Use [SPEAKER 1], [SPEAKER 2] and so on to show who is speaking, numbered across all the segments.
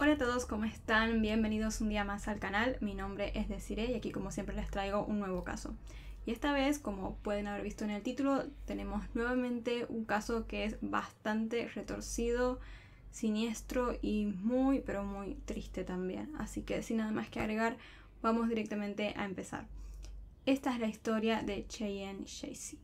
[SPEAKER 1] Hola a todos, ¿cómo están? Bienvenidos un día más al canal. Mi nombre es Desiree y aquí como siempre les traigo un nuevo caso. Y esta vez, como pueden haber visto en el título, tenemos nuevamente un caso que es bastante retorcido, siniestro y muy, pero muy triste también. Así que sin nada más que agregar, vamos directamente a empezar. Esta es la historia de Cheyenne Chasey.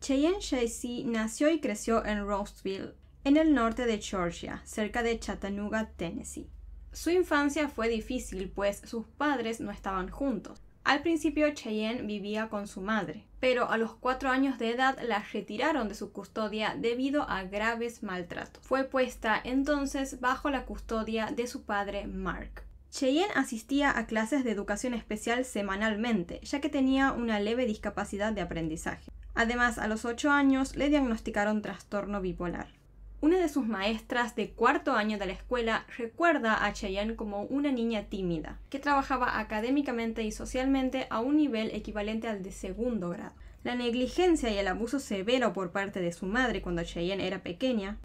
[SPEAKER 1] Cheyenne Shaisy nació y creció en Roseville, en el norte de Georgia, cerca de Chattanooga, Tennessee. Su infancia fue difícil, pues sus padres no estaban juntos. Al principio Cheyenne vivía con su madre, pero a los cuatro años de edad la retiraron de su custodia debido a graves maltratos. Fue puesta entonces bajo la custodia de su padre Mark. Cheyenne asistía a clases de educación especial semanalmente, ya que tenía una leve discapacidad de aprendizaje. Además, a los ocho años le diagnosticaron trastorno bipolar. Una de sus maestras de cuarto año de la escuela recuerda a Cheyenne como una niña tímida, que trabajaba académicamente y socialmente a un nivel equivalente al de segundo grado. La negligencia y el abuso severo por parte de su madre cuando Cheyenne era pequeña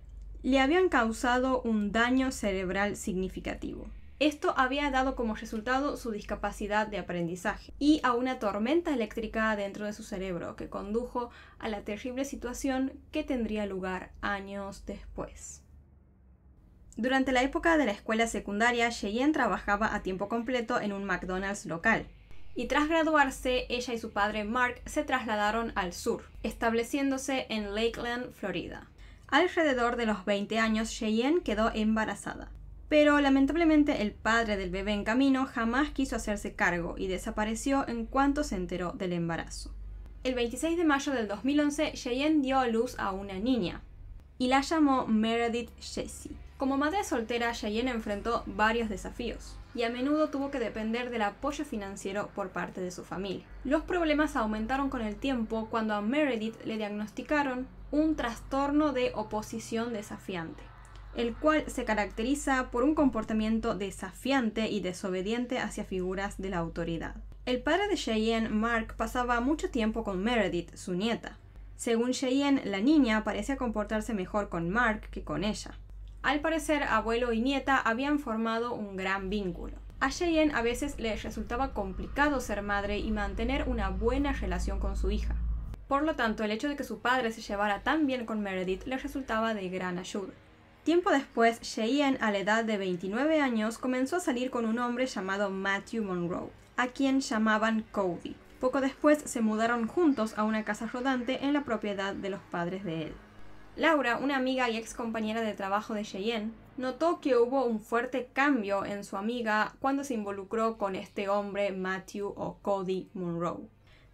[SPEAKER 1] le habían causado un daño cerebral significativo. Esto había dado como resultado su discapacidad de aprendizaje y a una tormenta eléctrica dentro de su cerebro que condujo a la terrible situación que tendría lugar años después. Durante la época de la escuela secundaria, Cheyenne trabajaba a tiempo completo en un McDonald's local. Y tras graduarse, ella y su padre Mark se trasladaron al sur, estableciéndose en Lakeland, Florida. Alrededor de los 20 años, Cheyenne quedó embarazada. Pero lamentablemente el padre del bebé en camino jamás quiso hacerse cargo y desapareció en cuanto se enteró del embarazo. El 26 de mayo del 2011, Cheyenne dio a luz a una niña y la llamó Meredith Jessie. Como madre soltera, Cheyenne enfrentó varios desafíos y a menudo tuvo que depender del apoyo financiero por parte de su familia. Los problemas aumentaron con el tiempo cuando a Meredith le diagnosticaron un trastorno de oposición desafiante el cual se caracteriza por un comportamiento desafiante y desobediente hacia figuras de la autoridad. El padre de Cheyenne, Mark, pasaba mucho tiempo con Meredith, su nieta. Según Cheyenne, la niña parecía comportarse mejor con Mark que con ella. Al parecer, abuelo y nieta habían formado un gran vínculo. A Cheyenne a veces le resultaba complicado ser madre y mantener una buena relación con su hija. Por lo tanto, el hecho de que su padre se llevara tan bien con Meredith le resultaba de gran ayuda. Tiempo después, Cheyenne, a la edad de 29 años, comenzó a salir con un hombre llamado Matthew Monroe, a quien llamaban Cody. Poco después se mudaron juntos a una casa rodante en la propiedad de los padres de él. Laura, una amiga y ex compañera de trabajo de Cheyenne, notó que hubo un fuerte cambio en su amiga cuando se involucró con este hombre Matthew o Cody Monroe.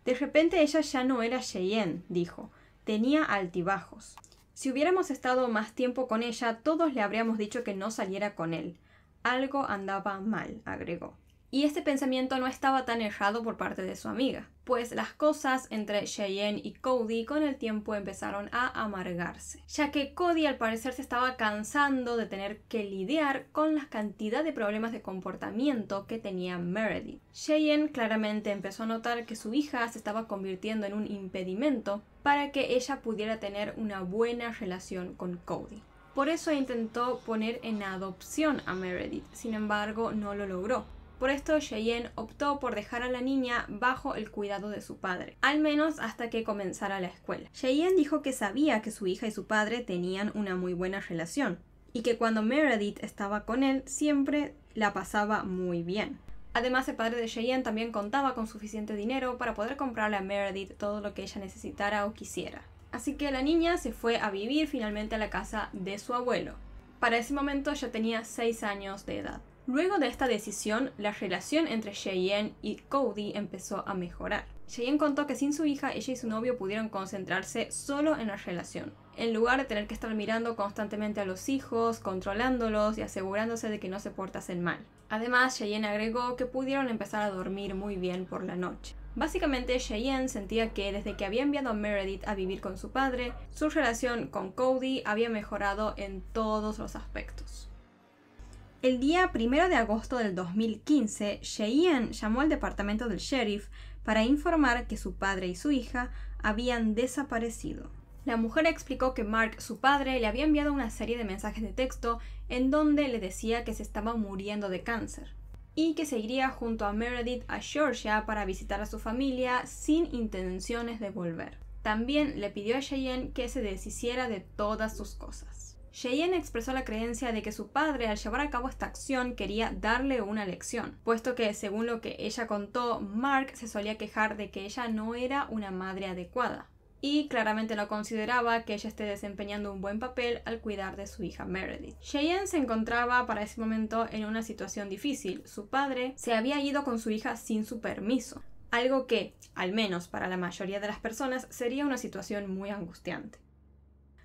[SPEAKER 1] De repente ella ya no era Cheyenne, dijo, tenía altibajos. Si hubiéramos estado más tiempo con ella, todos le habríamos dicho que no saliera con él. Algo andaba mal, agregó. Y este pensamiento no estaba tan errado por parte de su amiga, pues las cosas entre Cheyenne y Cody con el tiempo empezaron a amargarse, ya que Cody al parecer se estaba cansando de tener que lidiar con la cantidad de problemas de comportamiento que tenía Meredith. Cheyenne claramente empezó a notar que su hija se estaba convirtiendo en un impedimento para que ella pudiera tener una buena relación con Cody. Por eso intentó poner en adopción a Meredith, sin embargo no lo logró, por esto Cheyenne optó por dejar a la niña bajo el cuidado de su padre, al menos hasta que comenzara la escuela. Cheyenne dijo que sabía que su hija y su padre tenían una muy buena relación, y que cuando Meredith estaba con él siempre la pasaba muy bien. Además, el padre de Cheyenne también contaba con suficiente dinero para poder comprarle a Meredith todo lo que ella necesitara o quisiera. Así que la niña se fue a vivir finalmente a la casa de su abuelo. Para ese momento ya tenía 6 años de edad. Luego de esta decisión, la relación entre Cheyenne y Cody empezó a mejorar. Cheyenne contó que sin su hija, ella y su novio pudieron concentrarse solo en la relación, en lugar de tener que estar mirando constantemente a los hijos, controlándolos y asegurándose de que no se portasen mal. Además, Cheyenne agregó que pudieron empezar a dormir muy bien por la noche. Básicamente, Cheyenne sentía que desde que había enviado a Meredith a vivir con su padre, su relación con Cody había mejorado en todos los aspectos. El día 1 de agosto del 2015, Cheyenne llamó al departamento del sheriff para informar que su padre y su hija habían desaparecido. La mujer explicó que Mark, su padre, le había enviado una serie de mensajes de texto en donde le decía que se estaba muriendo de cáncer y que se iría junto a Meredith a Georgia para visitar a su familia sin intenciones de volver. También le pidió a Cheyenne que se deshiciera de todas sus cosas. Cheyenne expresó la creencia de que su padre, al llevar a cabo esta acción, quería darle una lección, puesto que, según lo que ella contó, Mark se solía quejar de que ella no era una madre adecuada, y claramente no consideraba que ella esté desempeñando un buen papel al cuidar de su hija Meredith. Cheyenne se encontraba para ese momento en una situación difícil. Su padre se había ido con su hija sin su permiso, algo que, al menos para la mayoría de las personas, sería una situación muy angustiante.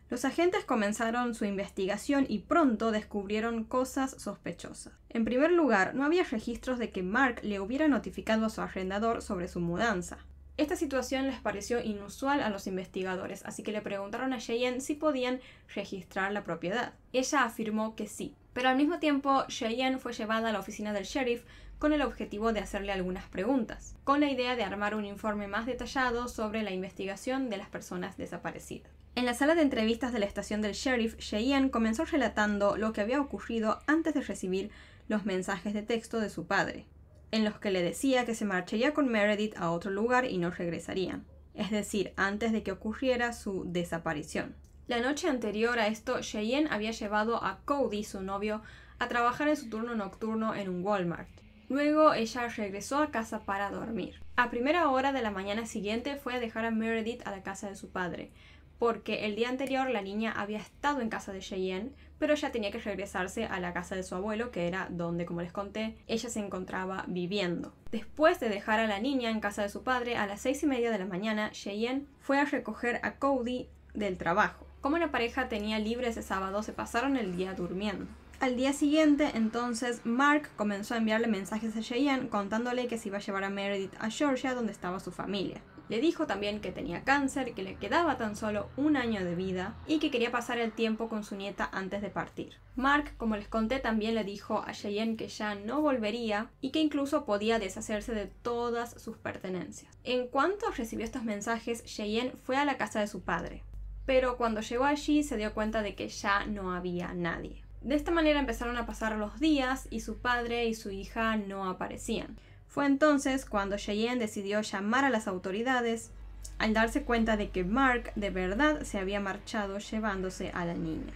[SPEAKER 1] Los agentes comenzaron su investigación y pronto descubrieron cosas sospechosas. En primer lugar, no había registros de que Mark le hubiera notificado a su arrendador sobre su mudanza. Esta situación les pareció inusual a los investigadores, así que le preguntaron a Cheyenne si podían registrar la propiedad. Ella afirmó que sí, pero al mismo tiempo Cheyenne fue llevada a la oficina del sheriff con el objetivo de hacerle algunas preguntas, con la idea de armar un informe más detallado sobre la investigación de las personas desaparecidas. En la sala de entrevistas de la estación del sheriff, Cheyenne comenzó relatando lo que había ocurrido antes de recibir los mensajes de texto de su padre, en los que le decía que se marcharía con Meredith a otro lugar y no regresarían, es decir, antes de que ocurriera su desaparición. La noche anterior a esto, Cheyenne había llevado a Cody, su novio, a trabajar en su turno nocturno en un Walmart. Luego ella regresó a casa para dormir. A primera hora de la mañana siguiente fue a dejar a Meredith a la casa de su padre, porque el día anterior la niña había estado en casa de Cheyenne, pero ya tenía que regresarse a la casa de su abuelo, que era donde, como les conté, ella se encontraba viviendo. Después de dejar a la niña en casa de su padre, a las seis y media de la mañana, Cheyenne fue a recoger a Cody del trabajo. Como la pareja tenía libre ese sábado, se pasaron el día durmiendo. Al día siguiente, entonces, Mark comenzó a enviarle mensajes a Cheyenne contándole que se iba a llevar a Meredith a Georgia, donde estaba su familia. Le dijo también que tenía cáncer, que le quedaba tan solo un año de vida y que quería pasar el tiempo con su nieta antes de partir. Mark, como les conté, también le dijo a Cheyenne que ya no volvería y que incluso podía deshacerse de todas sus pertenencias. En cuanto recibió estos mensajes, Cheyenne fue a la casa de su padre, pero cuando llegó allí se dio cuenta de que ya no había nadie. De esta manera empezaron a pasar los días y su padre y su hija no aparecían. Fue entonces cuando Cheyenne decidió llamar a las autoridades al darse cuenta de que Mark de verdad se había marchado llevándose a la niña.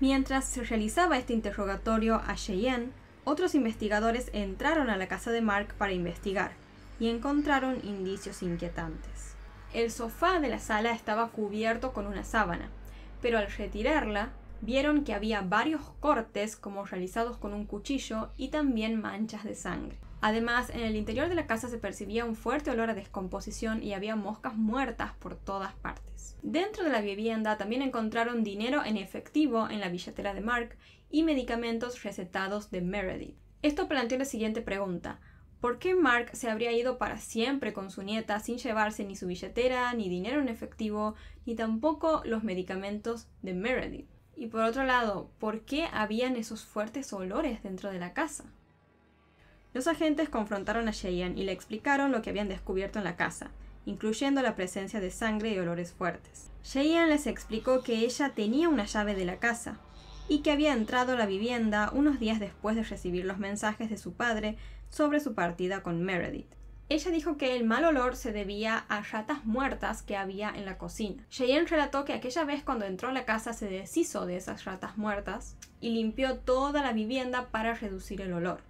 [SPEAKER 1] Mientras se realizaba este interrogatorio a Cheyenne, otros investigadores entraron a la casa de Mark para investigar y encontraron indicios inquietantes. El sofá de la sala estaba cubierto con una sábana, pero al retirarla vieron que había varios cortes como realizados con un cuchillo y también manchas de sangre. Además, en el interior de la casa se percibía un fuerte olor a descomposición y había moscas muertas por todas partes. Dentro de la vivienda también encontraron dinero en efectivo en la billetera de Mark y medicamentos recetados de Meredith. Esto planteó la siguiente pregunta. ¿Por qué Mark se habría ido para siempre con su nieta sin llevarse ni su billetera, ni dinero en efectivo, ni tampoco los medicamentos de Meredith? Y por otro lado, ¿por qué habían esos fuertes olores dentro de la casa? Los agentes confrontaron a Cheyenne y le explicaron lo que habían descubierto en la casa, incluyendo la presencia de sangre y olores fuertes. Cheyenne les explicó que ella tenía una llave de la casa y que había entrado a la vivienda unos días después de recibir los mensajes de su padre sobre su partida con Meredith. Ella dijo que el mal olor se debía a ratas muertas que había en la cocina. Cheyenne relató que aquella vez cuando entró a la casa se deshizo de esas ratas muertas y limpió toda la vivienda para reducir el olor.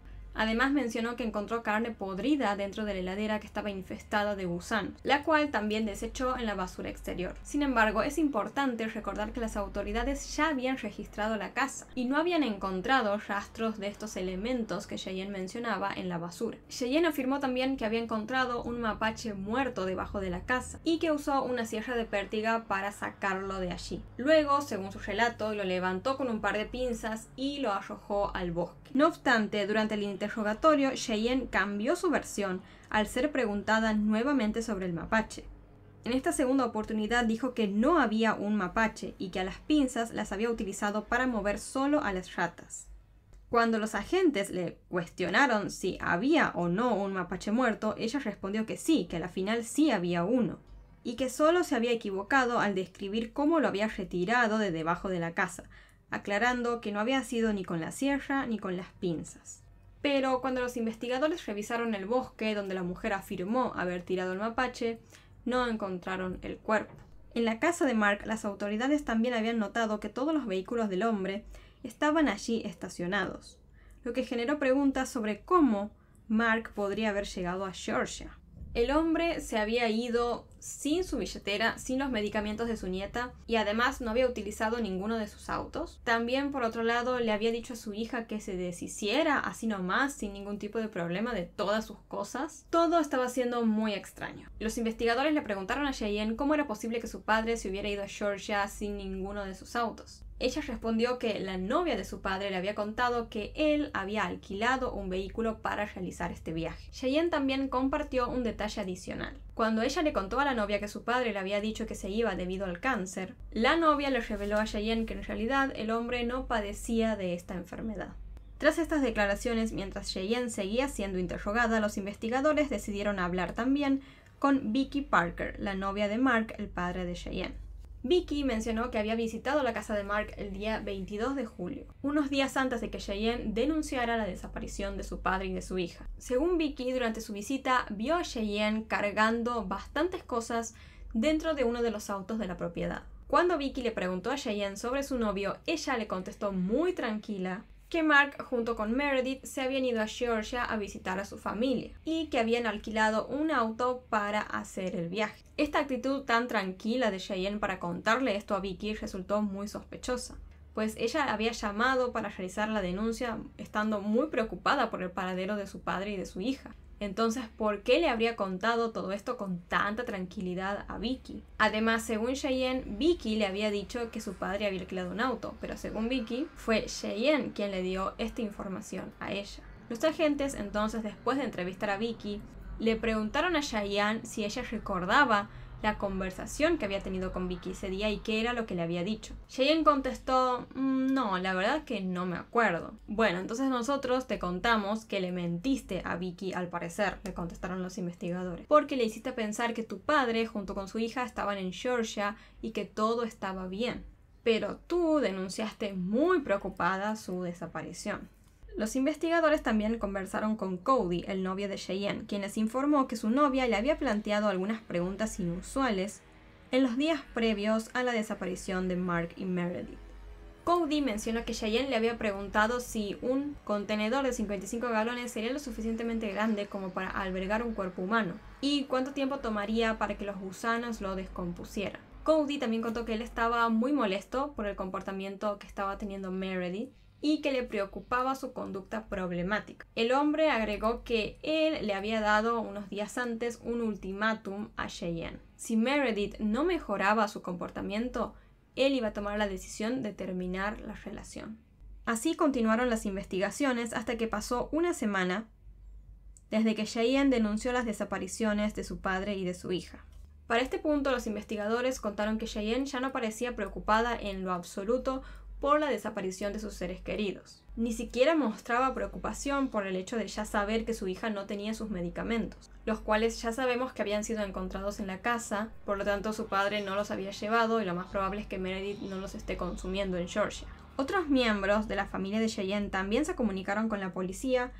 [SPEAKER 1] Además mencionó que encontró carne podrida dentro de la heladera que estaba infestada de gusanos, la cual también desechó en la basura exterior. Sin embargo, es importante recordar que las autoridades ya habían registrado la casa y no habían encontrado rastros de estos elementos que Cheyenne mencionaba en la basura. Cheyenne afirmó también que había encontrado un mapache muerto debajo de la casa y que usó una sierra de pértiga para sacarlo de allí. Luego, según su relato, lo levantó con un par de pinzas y lo arrojó al bosque. No obstante, durante el interrogatorio, Cheyenne cambió su versión al ser preguntada nuevamente sobre el mapache. En esta segunda oportunidad dijo que no había un mapache y que a las pinzas las había utilizado para mover solo a las ratas. Cuando los agentes le cuestionaron si había o no un mapache muerto, ella respondió que sí, que a la final sí había uno, y que solo se había equivocado al describir cómo lo había retirado de debajo de la casa, aclarando que no había sido ni con la sierra ni con las pinzas. Pero cuando los investigadores revisaron el bosque donde la mujer afirmó haber tirado el mapache, no encontraron el cuerpo. En la casa de Mark, las autoridades también habían notado que todos los vehículos del hombre estaban allí estacionados, lo que generó preguntas sobre cómo Mark podría haber llegado a Georgia. El hombre se había ido sin su billetera, sin los medicamentos de su nieta y además no había utilizado ninguno de sus autos. También, por otro lado, le había dicho a su hija que se deshiciera así nomás, sin ningún tipo de problema, de todas sus cosas. Todo estaba siendo muy extraño. Los investigadores le preguntaron a Cheyenne cómo era posible que su padre se hubiera ido a Georgia sin ninguno de sus autos. Ella respondió que la novia de su padre le había contado que él había alquilado un vehículo para realizar este viaje. Cheyenne también compartió un detalle adicional. Cuando ella le contó a la novia que su padre le había dicho que se iba debido al cáncer, la novia le reveló a Cheyenne que en realidad el hombre no padecía de esta enfermedad. Tras estas declaraciones, mientras Cheyenne seguía siendo interrogada, los investigadores decidieron hablar también con Vicky Parker, la novia de Mark, el padre de Cheyenne. Vicky mencionó que había visitado la casa de Mark el día 22 de julio, unos días antes de que Cheyenne denunciara la desaparición de su padre y de su hija. Según Vicky, durante su visita vio a Cheyenne cargando bastantes cosas dentro de uno de los autos de la propiedad. Cuando Vicky le preguntó a Cheyenne sobre su novio, ella le contestó muy tranquila que Mark junto con Meredith se habían ido a Georgia a visitar a su familia y que habían alquilado un auto para hacer el viaje. Esta actitud tan tranquila de Cheyenne para contarle esto a Vicky resultó muy sospechosa, pues ella había llamado para realizar la denuncia estando muy preocupada por el paradero de su padre y de su hija. Entonces, ¿por qué le habría contado todo esto con tanta tranquilidad a Vicky? Además, según Cheyenne, Vicky le había dicho que su padre había alquilado un auto, pero según Vicky, fue Cheyenne quien le dio esta información a ella. Los agentes entonces, después de entrevistar a Vicky, le preguntaron a Cheyenne si ella recordaba la conversación que había tenido con Vicky ese día y qué era lo que le había dicho. Cheyenne contestó, mm, no, la verdad que no me acuerdo. Bueno, entonces nosotros te contamos que le mentiste a Vicky al parecer, le contestaron los investigadores, porque le hiciste pensar que tu padre junto con su hija estaban en Georgia y que todo estaba bien. Pero tú denunciaste muy preocupada su desaparición. Los investigadores también conversaron con Cody, el novio de Cheyenne, quien les informó que su novia le había planteado algunas preguntas inusuales en los días previos a la desaparición de Mark y Meredith. Cody mencionó que Cheyenne le había preguntado si un contenedor de 55 galones sería lo suficientemente grande como para albergar un cuerpo humano y cuánto tiempo tomaría para que los gusanos lo descompusieran. Cody también contó que él estaba muy molesto por el comportamiento que estaba teniendo Meredith y que le preocupaba su conducta problemática. El hombre agregó que él le había dado unos días antes un ultimátum a Cheyenne. Si Meredith no mejoraba su comportamiento, él iba a tomar la decisión de terminar la relación. Así continuaron las investigaciones hasta que pasó una semana desde que Cheyenne denunció las desapariciones de su padre y de su hija. Para este punto, los investigadores contaron que Cheyenne ya no parecía preocupada en lo absoluto por la desaparición de sus seres queridos. Ni siquiera mostraba preocupación por el hecho de ya saber que su hija no tenía sus medicamentos, los cuales ya sabemos que habían sido encontrados en la casa, por lo tanto su padre no los había llevado y lo más probable es que Meredith no los esté consumiendo en Georgia. Otros miembros de la familia de Cheyenne también se comunicaron con la policía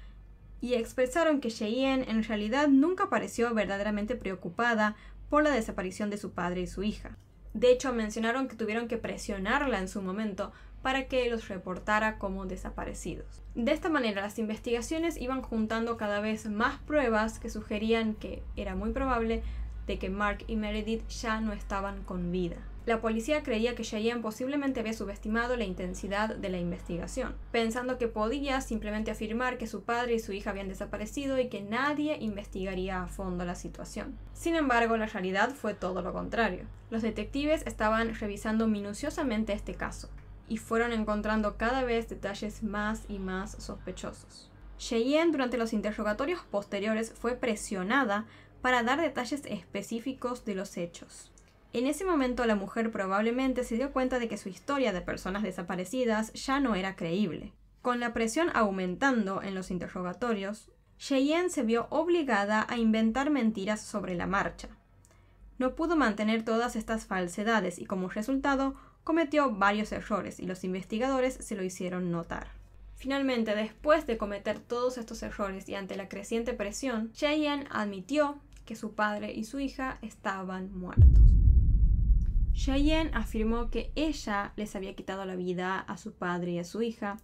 [SPEAKER 1] y expresaron que Cheyenne en realidad nunca pareció verdaderamente preocupada por la desaparición de su padre y su hija. De hecho, mencionaron que tuvieron que presionarla en su momento para que los reportara como desaparecidos. De esta manera, las investigaciones iban juntando cada vez más pruebas que sugerían que era muy probable de que Mark y Meredith ya no estaban con vida. La policía creía que Cheyenne posiblemente había subestimado la intensidad de la investigación, pensando que podía simplemente afirmar que su padre y su hija habían desaparecido y que nadie investigaría a fondo la situación. Sin embargo, la realidad fue todo lo contrario. Los detectives estaban revisando minuciosamente este caso, y fueron encontrando cada vez detalles más y más sospechosos. Cheyenne durante los interrogatorios posteriores fue presionada para dar detalles específicos de los hechos. En ese momento la mujer probablemente se dio cuenta de que su historia de personas desaparecidas ya no era creíble. Con la presión aumentando en los interrogatorios, Cheyenne se vio obligada a inventar mentiras sobre la marcha. No pudo mantener todas estas falsedades y como resultado cometió varios errores y los investigadores se lo hicieron notar. Finalmente, después de cometer todos estos errores y ante la creciente presión, Cheyenne admitió que su padre y su hija estaban muertos. Cheyenne afirmó que ella les había quitado la vida a su padre y a su hija,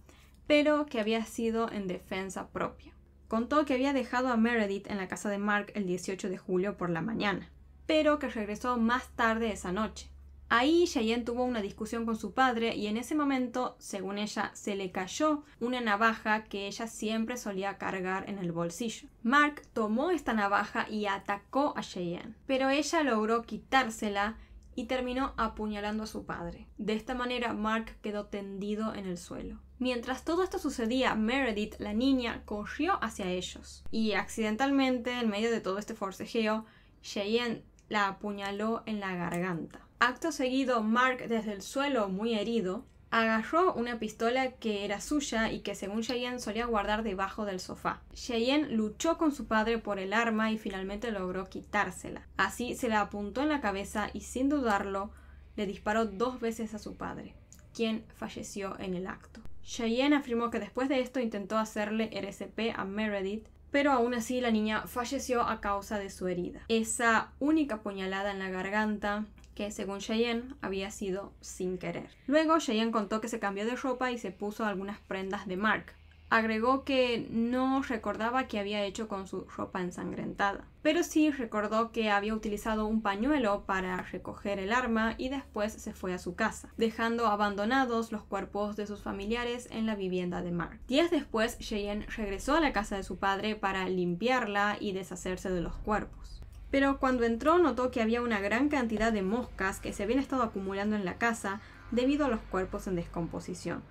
[SPEAKER 1] pero que había sido en defensa propia. Contó que había dejado a Meredith en la casa de Mark el 18 de julio por la mañana, pero que regresó más tarde esa noche. Ahí Cheyenne tuvo una discusión con su padre y en ese momento, según ella, se le cayó una navaja que ella siempre solía cargar en el bolsillo. Mark tomó esta navaja y atacó a Cheyenne, pero ella logró quitársela y terminó apuñalando a su padre. De esta manera, Mark quedó tendido en el suelo. Mientras todo esto sucedía, Meredith, la niña, corrió hacia ellos y accidentalmente, en medio de todo este forcejeo, Cheyenne la apuñaló en la garganta. Acto seguido, Mark, desde el suelo, muy herido, agarró una pistola que era suya y que según Cheyenne solía guardar debajo del sofá. Cheyenne luchó con su padre por el arma y finalmente logró quitársela. Así se la apuntó en la cabeza y sin dudarlo le disparó dos veces a su padre, quien falleció en el acto. Cheyenne afirmó que después de esto intentó hacerle RCP a Meredith, pero aún así la niña falleció a causa de su herida. Esa única puñalada en la garganta que según Cheyenne había sido sin querer. Luego Cheyenne contó que se cambió de ropa y se puso algunas prendas de Mark. Agregó que no recordaba qué había hecho con su ropa ensangrentada, pero sí recordó que había utilizado un pañuelo para recoger el arma y después se fue a su casa, dejando abandonados los cuerpos de sus familiares en la vivienda de Mark. Días después, Cheyenne regresó a la casa de su padre para limpiarla y deshacerse de los cuerpos pero cuando entró notó que había una gran cantidad de moscas que se habían estado acumulando en la casa debido a los cuerpos en descomposición.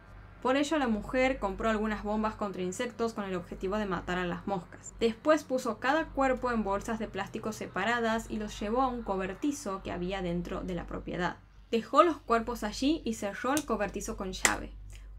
[SPEAKER 1] Por ello la mujer compró algunas bombas contra insectos con el objetivo de matar a las moscas. Después puso cada cuerpo en bolsas de plástico separadas y los llevó a un cobertizo que había dentro de la propiedad. Dejó los cuerpos allí y cerró el cobertizo con llave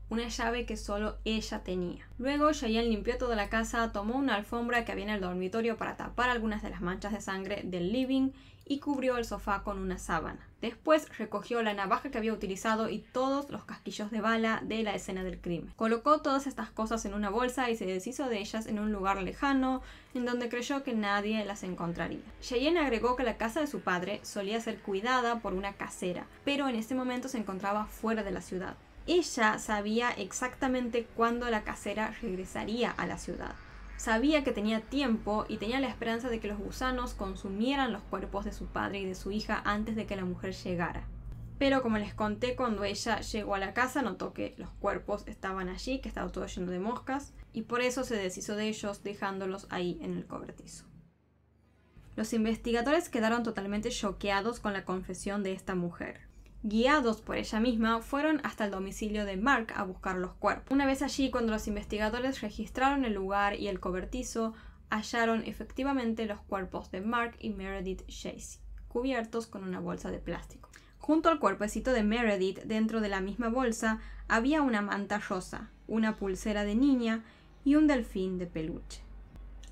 [SPEAKER 1] una llave que solo ella tenía. Luego Cheyenne limpió toda la casa, tomó una alfombra que había en el dormitorio para tapar algunas de las manchas de sangre del living y cubrió el sofá con una sábana. Después recogió la navaja que había utilizado y todos los casquillos de bala de la escena del crimen. Colocó todas estas cosas en una bolsa y se deshizo de ellas en un lugar lejano, en donde creyó que nadie las encontraría. Cheyenne agregó que la casa de su padre solía ser cuidada por una casera, pero en ese momento se encontraba fuera de la ciudad. Ella sabía exactamente cuándo la casera regresaría a la ciudad. Sabía que tenía tiempo y tenía la esperanza de que los gusanos consumieran los cuerpos de su padre y de su hija antes de que la mujer llegara. Pero como les conté, cuando ella llegó a la casa notó que los cuerpos estaban allí, que estaba todo lleno de moscas, y por eso se deshizo de ellos dejándolos ahí en el cobertizo. Los investigadores quedaron totalmente choqueados con la confesión de esta mujer guiados por ella misma, fueron hasta el domicilio de Mark a buscar los cuerpos. Una vez allí, cuando los investigadores registraron el lugar y el cobertizo, hallaron efectivamente los cuerpos de Mark y Meredith Chase, cubiertos con una bolsa de plástico. Junto al cuerpecito de Meredith, dentro de la misma bolsa, había una manta rosa, una pulsera de niña y un delfín de peluche.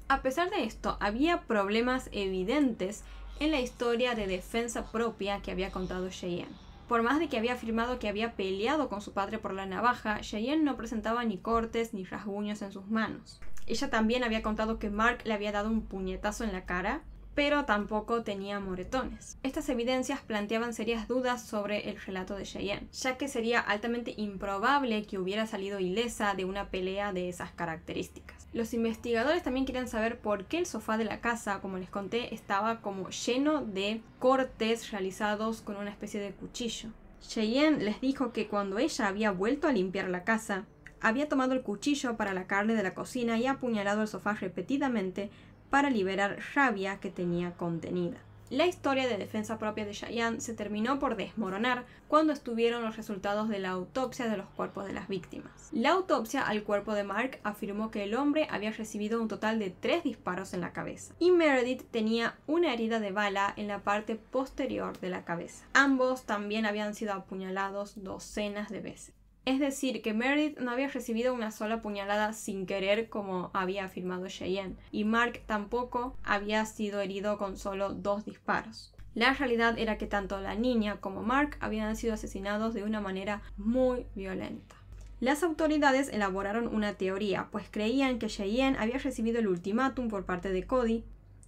[SPEAKER 1] A pesar de esto, había problemas evidentes en la historia de defensa propia que había contado Cheyenne. Por más de que había afirmado que había peleado con su padre por la navaja, Cheyenne no presentaba ni cortes ni rasguños en sus manos. Ella también había contado que Mark le había dado un puñetazo en la cara, pero tampoco tenía moretones. Estas evidencias planteaban serias dudas sobre el relato de Cheyenne, ya que sería altamente improbable que hubiera salido ilesa de una pelea de esas características. Los investigadores también querían saber por qué el sofá de la casa, como les conté, estaba como lleno de cortes realizados con una especie de cuchillo. Cheyenne les dijo que cuando ella había vuelto a limpiar la casa, había tomado el cuchillo para la carne de la cocina y apuñalado el sofá repetidamente para liberar rabia que tenía contenida. La historia de defensa propia de Cheyenne se terminó por desmoronar cuando estuvieron los resultados de la autopsia de los cuerpos de las víctimas. La autopsia al cuerpo de Mark afirmó que el hombre había recibido un total de tres disparos en la cabeza y Meredith tenía una herida de bala en la parte posterior de la cabeza. Ambos también habían sido apuñalados docenas de veces. Es decir, que Meredith no había recibido una sola puñalada sin querer como había afirmado Cheyenne, y Mark tampoco había sido herido con solo dos disparos. La realidad era que tanto la niña como Mark habían sido asesinados de una manera muy violenta. Las autoridades elaboraron una teoría, pues creían que Cheyenne había recibido el ultimátum por parte de Cody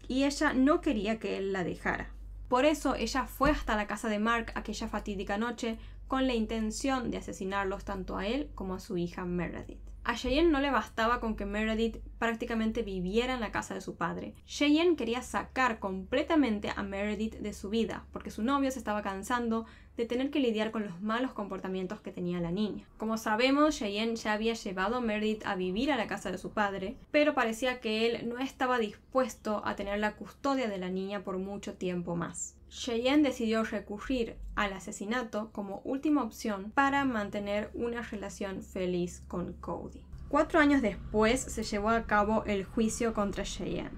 [SPEAKER 1] y ella no quería que él la dejara. Por eso ella fue hasta la casa de Mark aquella fatídica noche con la intención de asesinarlos tanto a él como a su hija Meredith. A Cheyenne no le bastaba con que Meredith prácticamente viviera en la casa de su padre. Cheyenne quería sacar completamente a Meredith de su vida, porque su novio se estaba cansando de tener que lidiar con los malos comportamientos que tenía la niña. Como sabemos, Cheyenne ya había llevado a Meredith a vivir a la casa de su padre, pero parecía que él no estaba dispuesto a tener la custodia de la niña por mucho tiempo más. Cheyenne decidió recurrir al asesinato como última opción para mantener una relación feliz con Cody. Cuatro años después se llevó a cabo el juicio contra Cheyenne.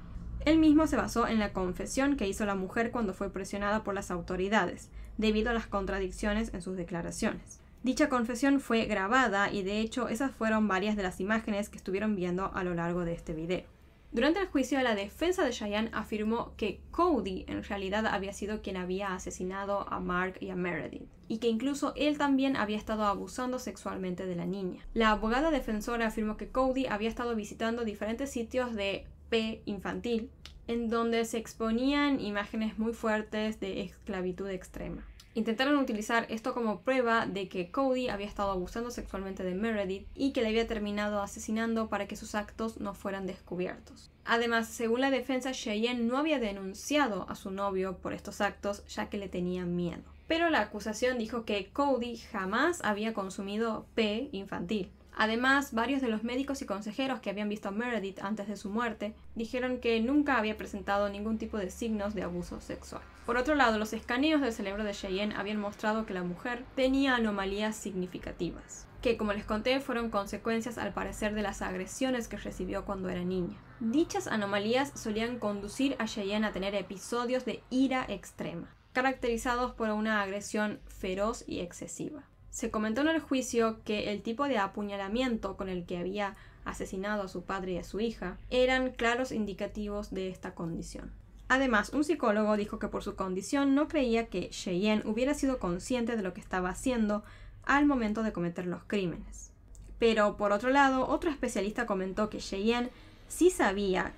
[SPEAKER 1] Él mismo se basó en la confesión que hizo la mujer cuando fue presionada por las autoridades, debido a las contradicciones en sus declaraciones. Dicha confesión fue grabada y de hecho esas fueron varias de las imágenes que estuvieron viendo a lo largo de este video. Durante el juicio, la defensa de Cheyenne afirmó que Cody en realidad había sido quien había asesinado a Mark y a Meredith, y que incluso él también había estado abusando sexualmente de la niña. La abogada defensora afirmó que Cody había estado visitando diferentes sitios de P infantil, en donde se exponían imágenes muy fuertes de esclavitud extrema. Intentaron utilizar esto como prueba de que Cody había estado abusando sexualmente de Meredith y que le había terminado asesinando para que sus actos no fueran descubiertos. Además, según la defensa, Cheyenne no había denunciado a su novio por estos actos ya que le tenía miedo. Pero la acusación dijo que Cody jamás había consumido P infantil. Además, varios de los médicos y consejeros que habían visto a Meredith antes de su muerte dijeron que nunca había presentado ningún tipo de signos de abuso sexual. Por otro lado, los escaneos del cerebro de Cheyenne habían mostrado que la mujer tenía anomalías significativas, que como les conté fueron consecuencias al parecer de las agresiones que recibió cuando era niña. Dichas anomalías solían conducir a Cheyenne a tener episodios de ira extrema, caracterizados por una agresión feroz y excesiva. Se comentó en el juicio que el tipo de apuñalamiento con el que había asesinado a su padre y a su hija eran claros indicativos de esta condición. Además, un psicólogo dijo que por su condición no creía que Cheyenne hubiera sido consciente de lo que estaba haciendo al momento de cometer los crímenes. Pero por otro lado, otro especialista comentó que Cheyenne sí sabía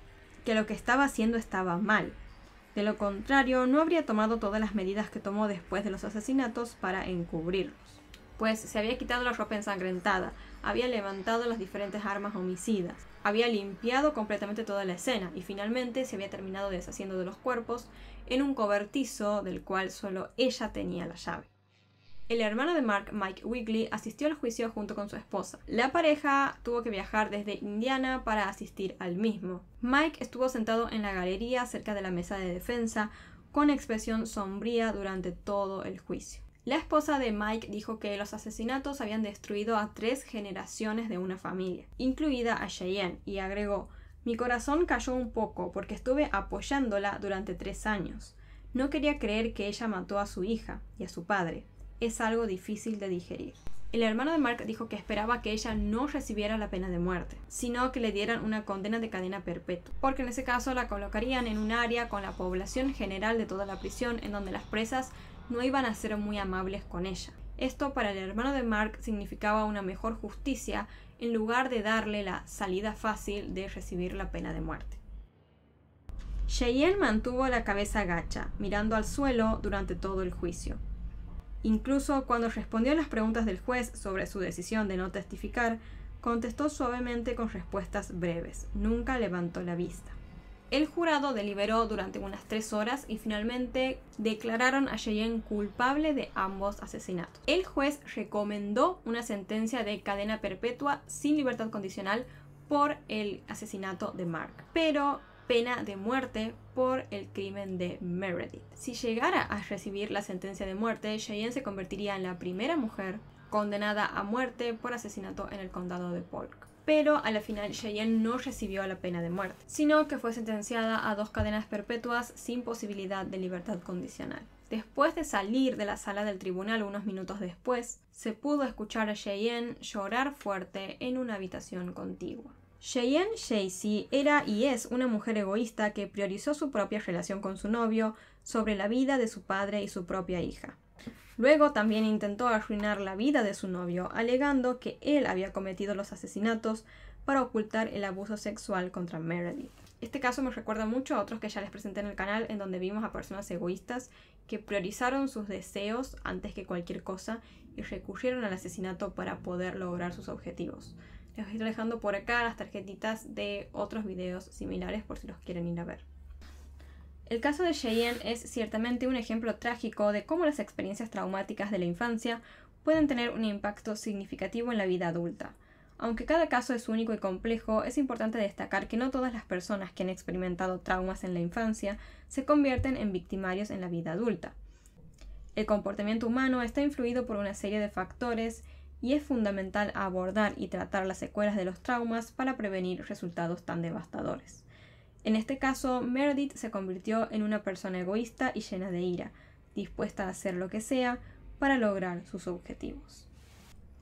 [SPEAKER 1] que lo que estaba haciendo estaba mal. De lo contrario, no habría tomado todas las medidas que tomó después de los asesinatos para encubrirlos pues se había quitado la ropa ensangrentada, había levantado las diferentes armas homicidas, había limpiado completamente toda la escena y finalmente se había terminado deshaciendo de los cuerpos en un cobertizo del cual solo ella tenía la llave. El hermano de Mark, Mike Wigley, asistió al juicio junto con su esposa. La pareja tuvo que viajar desde Indiana para asistir al mismo. Mike estuvo sentado en la galería cerca de la mesa de defensa con expresión sombría durante todo el juicio. La esposa de Mike dijo que los asesinatos habían destruido a tres generaciones de una familia, incluida a Cheyenne, y agregó, mi corazón cayó un poco porque estuve apoyándola durante tres años. No quería creer que ella mató a su hija y a su padre. Es algo difícil de digerir. El hermano de Mark dijo que esperaba que ella no recibiera la pena de muerte, sino que le dieran una condena de cadena perpetua, porque en ese caso la colocarían en un área con la población general de toda la prisión en donde las presas no iban a ser muy amables con ella. Esto para el hermano de Mark significaba una mejor justicia en lugar de darle la salida fácil de recibir la pena de muerte. Cheyenne mantuvo la cabeza gacha, mirando al suelo durante todo el juicio. Incluso cuando respondió a las preguntas del juez sobre su decisión de no testificar, contestó suavemente con respuestas breves, nunca levantó la vista. El jurado deliberó durante unas tres horas y finalmente declararon a Cheyenne culpable de ambos asesinatos. El juez recomendó una sentencia de cadena perpetua sin libertad condicional por el asesinato de Mark, pero pena de muerte por el crimen de Meredith. Si llegara a recibir la sentencia de muerte, Cheyenne se convertiría en la primera mujer condenada a muerte por asesinato en el condado de Polk pero a la final Cheyenne no recibió la pena de muerte, sino que fue sentenciada a dos cadenas perpetuas sin posibilidad de libertad condicional. Después de salir de la sala del tribunal unos minutos después, se pudo escuchar a Cheyenne llorar fuerte en una habitación contigua. Cheyenne Shacey era y es una mujer egoísta que priorizó su propia relación con su novio sobre la vida de su padre y su propia hija. Luego también intentó arruinar la vida de su novio, alegando que él había cometido los asesinatos para ocultar el abuso sexual contra Meredith. Este caso me recuerda mucho a otros que ya les presenté en el canal, en donde vimos a personas egoístas que priorizaron sus deseos antes que cualquier cosa y recurrieron al asesinato para poder lograr sus objetivos. Les voy a ir dejando por acá las tarjetitas de otros videos similares por si los quieren ir a ver. El caso de Cheyenne es ciertamente un ejemplo trágico de cómo las experiencias traumáticas de la infancia pueden tener un impacto significativo en la vida adulta. Aunque cada caso es único y complejo, es importante destacar que no todas las personas que han experimentado traumas en la infancia se convierten en victimarios en la vida adulta. El comportamiento humano está influido por una serie de factores y es fundamental abordar y tratar las secuelas de los traumas para prevenir resultados tan devastadores. En este caso, Meredith se convirtió en una persona egoísta y llena de ira, dispuesta a hacer lo que sea para lograr sus objetivos.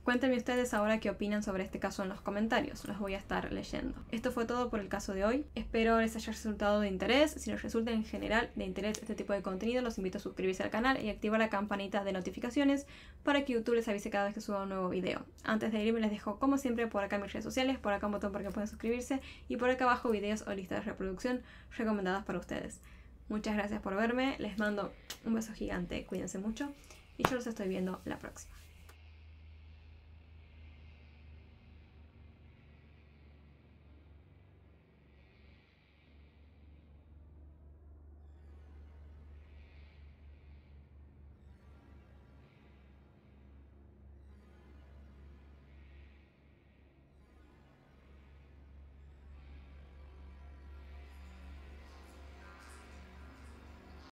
[SPEAKER 1] Cuéntenme ustedes ahora qué opinan sobre este caso en los comentarios, los voy a estar leyendo. Esto fue todo por el caso de hoy, espero les haya resultado de interés, si les resulta en general de interés este tipo de contenido, los invito a suscribirse al canal y activar la campanita de notificaciones para que YouTube les avise cada vez que suba un nuevo video. Antes de irme les dejo como siempre por acá mis redes sociales, por acá un botón para que puedan suscribirse y por acá abajo videos o listas de reproducción recomendadas para ustedes. Muchas gracias por verme, les mando un beso gigante, cuídense mucho y yo los estoy viendo la próxima.